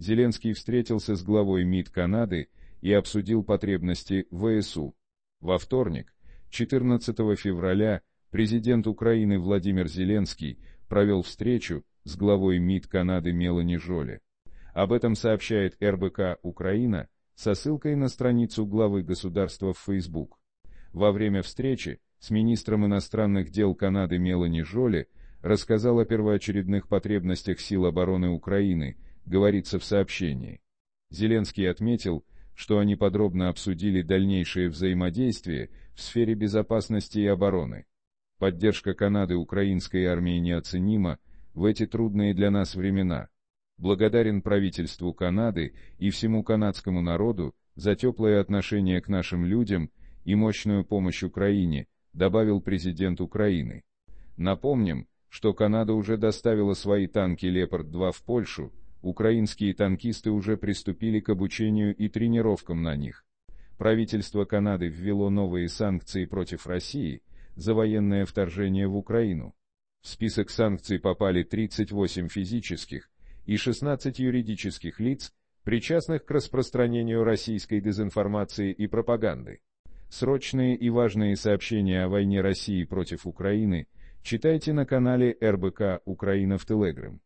Зеленский встретился с главой МИД Канады и обсудил потребности ВСУ. Э Во вторник, 14 февраля, президент Украины Владимир Зеленский провел встречу с главой МИД Канады Мелани Жоли. Об этом сообщает РБК «Украина» со ссылкой на страницу главы государства в Facebook. Во время встречи с министром иностранных дел Канады Мелани Жоли рассказал о первоочередных потребностях сил обороны Украины – говорится в сообщении. Зеленский отметил, что они подробно обсудили дальнейшее взаимодействие в сфере безопасности и обороны. Поддержка Канады украинской армии неоценима в эти трудные для нас времена. Благодарен правительству Канады и всему канадскому народу за теплое отношение к нашим людям и мощную помощь Украине, добавил президент Украины. Напомним, что Канада уже доставила свои танки «Лепард-2» в Польшу, Украинские танкисты уже приступили к обучению и тренировкам на них. Правительство Канады ввело новые санкции против России за военное вторжение в Украину. В список санкций попали 38 физических и 16 юридических лиц, причастных к распространению российской дезинформации и пропаганды. Срочные и важные сообщения о войне России против Украины читайте на канале РБК «Украина в Телеграм».